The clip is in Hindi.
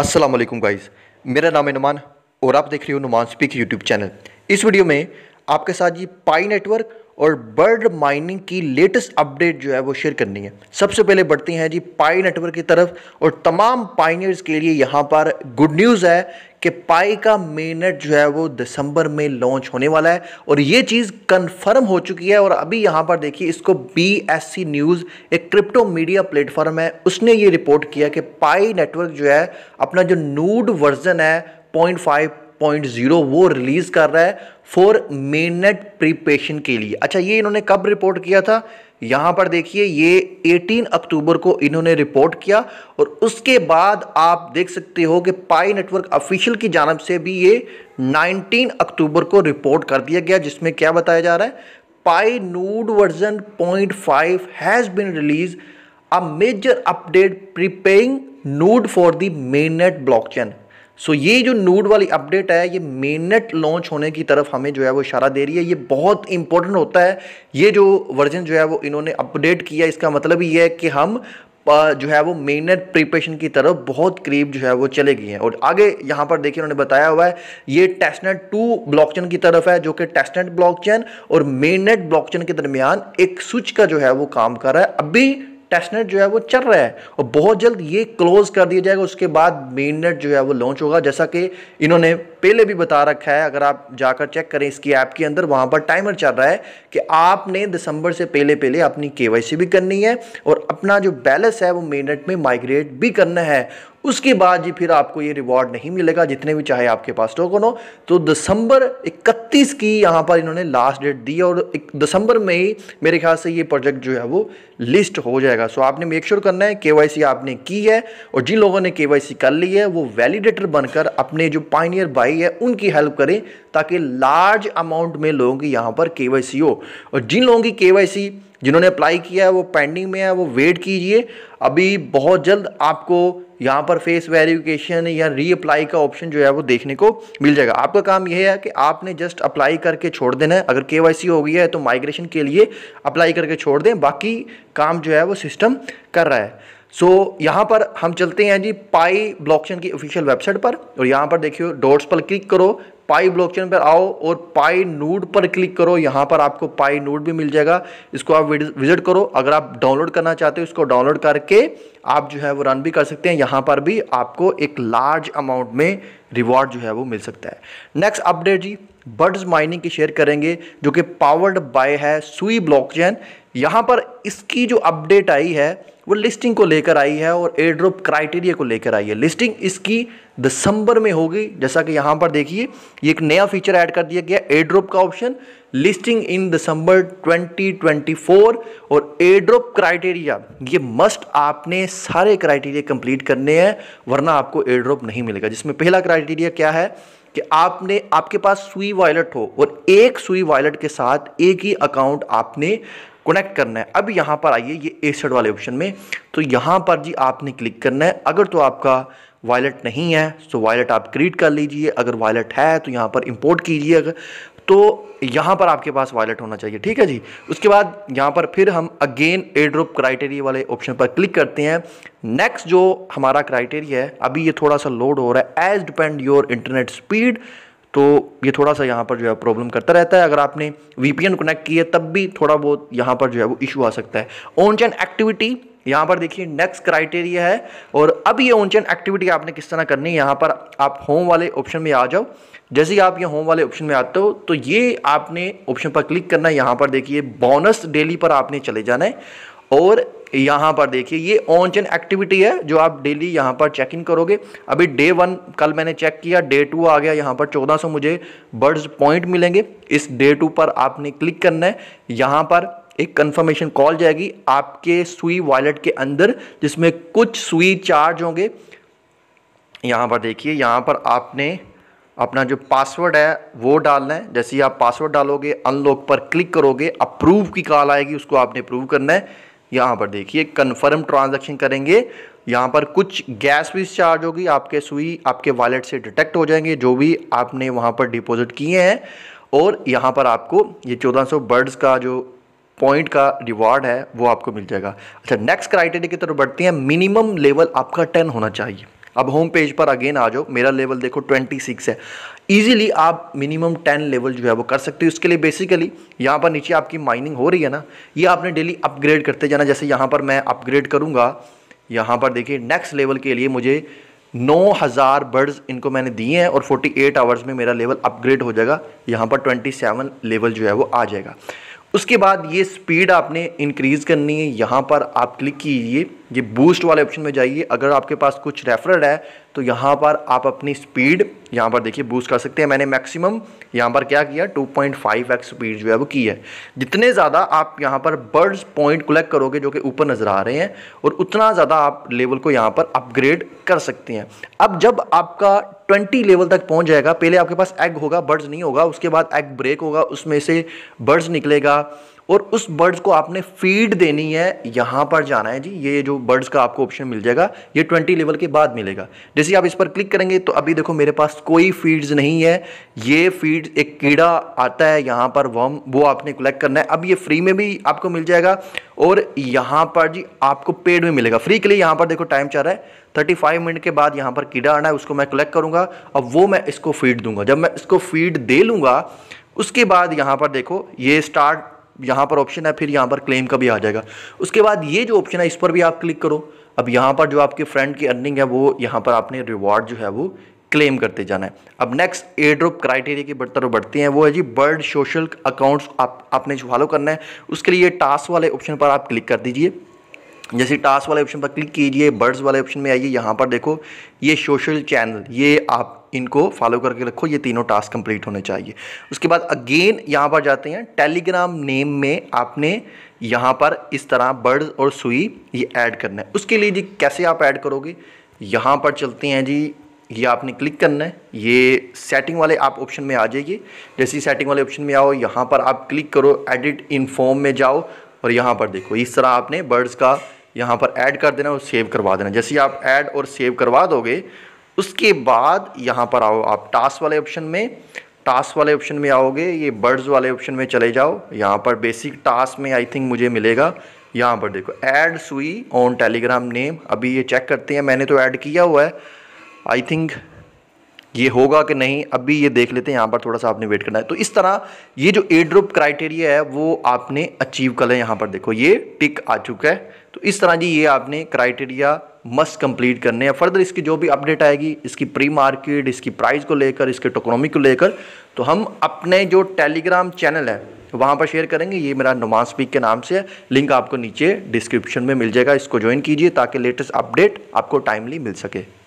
अस्सलाम वालेकुम गाइस मेरा नाम है नुमान और आप देख रहे हो नुमान स्पीक यूट्यूब चैनल इस वीडियो में आपके साथ ये पाई नेटवर्क और बर्ड माइनिंग की लेटेस्ट अपडेट जो है वो शेयर करनी है सबसे पहले बढ़ती हैं जी पाई नेटवर्क की तरफ और तमाम पाइनियर्स के लिए यहाँ पर गुड न्यूज़ है कि पाई का मेनट जो है वो दिसंबर में लॉन्च होने वाला है और ये चीज़ कंफर्म हो चुकी है और अभी यहाँ पर देखिए इसको बी एस सी न्यूज़ एक क्रिप्टो मीडिया प्लेटफॉर्म है उसने ये रिपोर्ट किया कि पाई नेटवर्क जो है अपना जो नूड वर्जन है पॉइंट फाइव पॉइंट जीरो वो रिलीज़ कर रहा है फॉर मेननेट प्रिपेशन के लिए अच्छा ये इन्होंने कब रिपोर्ट किया था यहां पर देखिए ये 18 अक्टूबर को इन्होंने रिपोर्ट किया और उसके बाद आप देख सकते हो कि पाई नेटवर्क ऑफिशियल की जानब से भी ये 19 अक्टूबर को रिपोर्ट कर दिया गया जिसमें क्या बताया जा रहा है Pi node version point five has been release a major update preparing node for the mainnet block so ये जो नूड वाली अपडेट है ये मेननेट लॉन्च होने की तरफ हमें जो है वो इशारा दे रही है ये बहुत इंपॉर्टेंट होता है ये जो वर्जन जो है वो इन्होंने अपडेट किया इसका मतलब ये है कि हम जो है वो मेननेट प्रिपरेशन की तरफ बहुत करीब जो है वो चले गए हैं और आगे यहाँ पर देखिए उन्होंने बताया हुआ है ये टेस्टनेट टू ब्लॉकचेन की तरफ है जो कि टेस्टनेट ब्लॉकचेन और मेननेट ब्लॉकचेन के दरमियान एक स्विच का जो है वो काम कर रहा है अभी टेस्टनेट जो है वो चल रहा है और बहुत जल्द ये क्लोज कर दिया जाएगा उसके बाद मेन नेट जो है वो लॉन्च होगा जैसा कि इन्होंने पहले भी बता रखा है अगर आप जाकर चेक करें इसकी ऐप के अंदर वहाँ पर टाइमर चल रहा है कि आपने दिसंबर से पहले पहले अपनी के भी करनी है और अपना जो बैलेंस है वो मेन नेट में माइग्रेट भी करना है उसके बाद जी फिर आपको ये रिवॉर्ड नहीं मिलेगा जितने भी चाहे आपके पास टोकन हो तो दिसंबर 31 की यहाँ पर इन्होंने लास्ट डेट दी और एक दिसंबर में ही मेरे ख्याल से ये प्रोजेक्ट जो है वो लिस्ट हो जाएगा सो आपने मेक श्योर sure करना है के आपने की है और जिन लोगों ने के कर ली है वो वैलिडेटर बनकर अपने जो पाइनियर भाई है उनकी हेल्प करें ताकि लार्ज अमाउंट में लोगों की यहाँ पर के हो और जिन लोगों की के जिन्होंने अप्लाई किया है वो पेंडिंग में है वो वेट कीजिए अभी बहुत जल्द आपको यहाँ पर फेस वेरिफिकेशन या रीअप्लाई का ऑप्शन जो है वो देखने को मिल जाएगा आपका काम यह है कि आपने जस्ट अप्लाई करके छोड़ देना है अगर के हो गई है तो माइग्रेशन के लिए अप्लाई करके छोड़ दें बाकी काम जो है वो सिस्टम कर रहा है सो so, यहाँ पर हम चलते हैं जी पाई ब्लॉकचेन की ऑफिशियल वेबसाइट पर और यहाँ पर देखियो डॉट्स पर क्लिक करो पाई ब्लॉकचेन पर आओ और पाई नूड पर क्लिक करो यहाँ पर आपको पाई नूड भी मिल जाएगा इसको आप विजिट करो अगर आप डाउनलोड करना चाहते हो इसको डाउनलोड करके आप जो है वो रन भी कर सकते हैं यहाँ पर भी आपको एक लार्ज अमाउंट में रिवॉर्ड जो है वो मिल सकता है नेक्स्ट अपडेट जी बर्ड्स माइनिंग की शेयर करेंगे जो कि पावर्ड बाय है सुई ब्लॉकचेन यहाँ पर इसकी जो अपडेट आई है वो लिस्टिंग को लेकर आई है और एड्रोप क्राइटेरिया को लेकर आई है लिस्टिंग इसकी दिसंबर में होगी जैसा कि यहां पर देखिए ये एक नया फीचर ऐड कर दिया गया एड्रोप का ऑप्शन लिस्टिंग इन दिसंबर 2024 और एड्रोप क्राइटेरिया ये मस्ट आपने सारे क्राइटेरिया कंप्लीट करने हैं वरना आपको एड्रोप नहीं मिलेगा जिसमें पहला क्राइटेरिया क्या है कि आपने आपके पास सुई वॉलेट हो और एक सुई वॉलेट के साथ एक ही अकाउंट आपने कनेक्ट करना है अब यहाँ पर आइए ये एसड वाले ऑप्शन में तो यहाँ पर जी आपने क्लिक करना है अगर तो आपका वॉलेट नहीं है तो वॉलेट आप क्रिएट कर लीजिए अगर वॉलेट है तो यहाँ पर इंपोर्ट कीजिए तो यहाँ पर आपके पास वॉलेट होना चाहिए ठीक है जी उसके बाद यहाँ पर फिर हम अगेन एड्रोप क्राइटेरिया वाले ऑप्शन पर क्लिक करते हैं नेक्स्ट जो हमारा क्राइटेरिया है अभी ये थोड़ा सा लोड हो रहा है as depend your internet speed तो ये थोड़ा सा यहाँ पर जो है प्रॉब्लम करता रहता है अगर आपने वी कनेक्ट किया तब भी थोड़ा बहुत यहाँ पर जो है वो इशू आ सकता है ऑन चैन एक्टिविटी यहाँ पर देखिए नेक्स्ट क्राइटेरिया है और अब ये ऑन चैन एक्टिविटी आपने किस तरह करनी है यहाँ पर आप होम वाले ऑप्शन में आ जाओ जैसे ही आप ये होम वाले ऑप्शन में आते हो तो ये आपने ऑप्शन पर क्लिक करना है यहाँ पर देखिए बोनस डेली पर आपने चले जाना है और यहाँ पर देखिए ये ऑन चेन एक्टिविटी है जो आप डेली यहाँ पर चेक इन करोगे अभी डे वन कल मैंने चेक किया डे टू आ गया यहाँ पर 1400 मुझे बर्ड्स पॉइंट मिलेंगे इस डे टू पर आपने क्लिक करना है यहाँ पर एक कंफर्मेशन कॉल जाएगी आपके सुई वॉलेट के अंदर जिसमें कुछ सुई चार्ज होंगे यहाँ पर देखिए यहाँ पर आपने अपना जो पासवर्ड है वो डालना है जैसे ही आप पासवर्ड डालोगे अनलॉक पर क्लिक करोगे अप्रूव की कॉल आएगी उसको आपने अप्रूव करना है यहाँ पर देखिए कन्फर्म ट्रांजेक्शन करेंगे यहाँ पर कुछ गैस फीस चार्ज होगी आपके सुई आपके वॉलेट से डिटेक्ट हो जाएंगे जो भी आपने वहाँ पर डिपॉजिट किए हैं और यहाँ पर आपको ये 1400 बर्ड्स का जो पॉइंट का रिवॉर्ड है वो आपको मिल जाएगा अच्छा नेक्स्ट क्राइटेरिया की तरफ बढ़ते हैं मिनिमम लेवल आपका टेन होना चाहिए अब होम पेज पर अगेन आ जाओ मेरा लेवल देखो 26 है ईजिली आप मिनिमम 10 लेवल जो है वो कर सकते हो उसके लिए बेसिकली यहाँ पर नीचे आपकी माइनिंग हो रही है ना ये आपने डेली अपग्रेड करते जाना जैसे यहाँ पर मैं अपग्रेड करूँगा यहाँ पर देखिए नेक्स्ट लेवल के लिए मुझे नौ हज़ार बर्ड्स इनको मैंने दिए हैं और 48 आवर्स में मेरा लेवल अपग्रेड हो जाएगा यहाँ पर 27 लेवल जो है वो आ जाएगा उसके बाद ये स्पीड आपने इंक्रीज़ करनी है यहाँ पर आप क्लिक कीजिए ये बूस्ट वाले ऑप्शन में जाइए अगर आपके पास कुछ रेफरड है तो यहाँ पर आप अपनी स्पीड यहाँ पर देखिए बूस्ट कर सकते हैं मैंने मैक्सिमम यहाँ पर क्या किया 2.5x स्पीड जो है वो की है जितने ज़्यादा आप यहाँ पर बर्ड्स पॉइंट कलेक्ट करोगे जो कि ऊपर नज़र आ रहे हैं और उतना ज़्यादा आप लेवल को यहाँ पर अपग्रेड कर सकते हैं अब जब आपका 20 लेवल तक पहुँच जाएगा पहले आपके पास एग होगा बर्ड्स नहीं होगा उसके बाद एग ब्रेक होगा उसमें से बर्ड्स निकलेगा और उस बर्ड्स को आपने फीड देनी है यहाँ पर जाना है जी ये जो बर्ड्स का आपको ऑप्शन मिल जाएगा ये ट्वेंटी लेवल के बाद मिलेगा जैसे आप इस पर क्लिक करेंगे तो अभी देखो मेरे पास कोई फीड्स नहीं है ये फीड एक कीड़ा आता है यहाँ पर वम वो आपने कलेक्ट करना है अब ये फ्री में भी आपको मिल जाएगा और यहाँ पर जी आपको पेड में मिलेगा फ्री के लिए यहाँ पर देखो टाइम चल रहा है थर्टी फाइव मिनट के बाद यहाँ पर कीड़ा आना है उसको मैं कलेक्ट करूंगा अब वो मैं इसको फीड दूंगा जब मैं इसको फीड दे लूंगा उसके बाद यहाँ पर देखो ये स्टार्ट यहाँ पर ऑप्शन है फिर यहाँ पर क्लेम का भी आ जाएगा उसके बाद ये जो ऑप्शन है इस पर भी आप क्लिक करो अब यहाँ पर जो आपके फ्रेंड की अर्निंग है वो यहाँ पर आपने रिवॉर्ड जो है वो क्लेम करते जाना है अब नेक्स्ट एड्रोप क्राइटेरिया की तरफ बढ़ते हैं वो है जी बर्ड सोशल अकाउंट्स आप आपने जो फॉलो करना है उसके लिए टास्क वाले ऑप्शन पर आप क्लिक कर दीजिए जैसे टास्क वाले ऑप्शन पर क्लिक कीजिए बर्ड्स वाले ऑप्शन में आइए यहाँ पर देखो ये सोशल चैनल ये आप इनको फॉलो करके रखो ये तीनों टास्क कंप्लीट होने चाहिए उसके बाद अगेन यहाँ पर जाते हैं टेलीग्राम नेम में आपने यहाँ पर इस तरह बर्ड और सुई ये ऐड करना है उसके लिए जी कैसे आप ऐड करोगे यहाँ पर चलते हैं जी ये आपने क्लिक करना है ये सेटिंग वाले आप ऑप्शन में आ जाइए जैसे ही सेटिंग वाले ऑप्शन में आओ यहाँ पर आप क्लिक करो एडिट इन फॉर्म में जाओ और यहाँ पर देखो इस तरह आपने बर्ड्स का यहाँ पर ऐड कर देना और सेव करवा देना जैसे आप ऐड और सेव करवा दोगे उसके बाद यहाँ पर आओ आप टास्क वाले ऑप्शन में टास्क वाले ऑप्शन में आओगे ये बर्ड्स वाले ऑप्शन में चले जाओ यहाँ पर बेसिक टास्क में आई थिंक मुझे मिलेगा यहाँ पर देखो ऐड सुई ऑन टेलीग्राम नेम अभी ये चेक करते हैं मैंने तो ऐड किया हुआ है आई थिंक ये होगा कि नहीं अभी ये देख लेते हैं यहाँ पर थोड़ा सा आपने वेट करना है तो इस तरह ये जो ए क्राइटेरिया है वो आपने अचीव कर लें यहाँ पर देखो ये टिक आ चुका है तो इस तरह जी ये आपने क्राइटेरिया मस्ट कंप्लीट करने हैं फर्दर इसकी जो भी अपडेट आएगी इसकी प्री मार्केट इसकी प्राइस को लेकर इसके टोकोनॉमी को लेकर तो हम अपने जो टेलीग्राम चैनल है वहाँ पर शेयर करेंगे ये मेरा नुमान स्पीक के नाम से है लिंक आपको नीचे डिस्क्रिप्शन में मिल जाएगा इसको ज्वाइन कीजिए ताकि लेटेस्ट अपडेट आपको टाइमली मिल सके